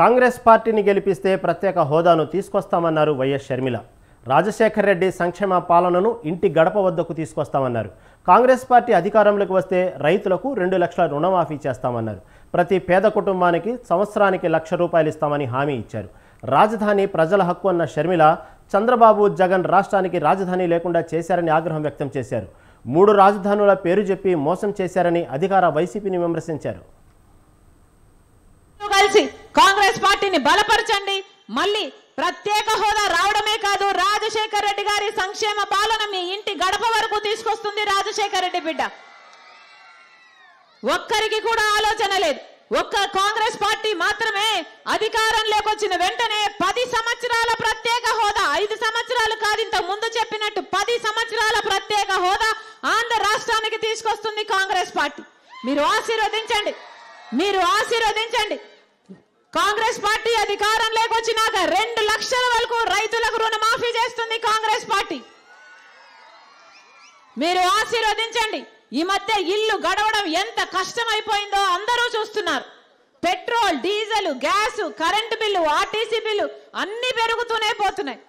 కాంగ్రెస్ పార్టీని గెలిపిస్తే ప్రత్యేక హోదాను తీసుకొస్తామన్నారు వైఎస్ షర్మిల రాజశేఖర్ రెడ్డి సంక్షేమ పాలనను ఇంటి గడప వద్దకు తీసుకొస్తామన్నారు కాంగ్రెస్ పార్టీ అధికారంలోకి వస్తే రైతులకు రెండు లక్షల రుణమాఫీ చేస్తామన్నారు ప్రతి పేద కుటుంబానికి సంవత్సరానికి లక్ష రూపాయలు ఇస్తామని హామీ ఇచ్చారు రాజధాని ప్రజల హక్కు అన్న షర్మిల చంద్రబాబు జగన్ రాష్ట్రానికి రాజధాని లేకుండా చేశారని ఆగ్రహం వ్యక్తం చేశారు మూడు రాజధానుల పేరు చెప్పి మోసం చేశారని అధికార వైసీపీని విమర్శించారు కాంగ్రెస్ పార్టీని బలపరచండి మళ్ళీ ప్రత్యేక హోదా రావడమే కాదు రాజశేఖర్ రెడ్డి గారి సంక్షేమ పాలన మీ ఇంటి గడప వరకు తీసుకొస్తుంది రాజశేఖర్ రెడ్డి బిడ్డ ఒక్కరికి కూడా ఆలోచన లేదు ఒక్క కాంగ్రెస్ పార్టీ మాత్రమే అధికారంలోకి వచ్చిన వెంటనే పది సంవత్సరాల ప్రత్యేక హోదా ఐదు సంవత్సరాలు కాదు ఇంత ముందు చెప్పినట్టు పది సంవత్సరాల ప్రత్యేక హోదా ఆంధ్ర రాష్ట్రానికి తీసుకొస్తుంది కాంగ్రెస్ పార్టీ మీరు ఆశీర్వదించండి మీరు ఆశీర్వదించండి కాంగ్రెస్ పార్టీ అధికారం లేకొచ్చినాక రెండు లక్షల వరకు రైతులకు రుణమాఫీ చేస్తుంది కాంగ్రెస్ పార్టీ మీరు ఆశీర్వదించండి ఈ మధ్య ఇల్లు గడవడం ఎంత కష్టమైపోయిందో అందరూ చూస్తున్నారు petrol diesel gas current bill RTC bill అన్ని పెరుగుతూనే పోతున్నాయి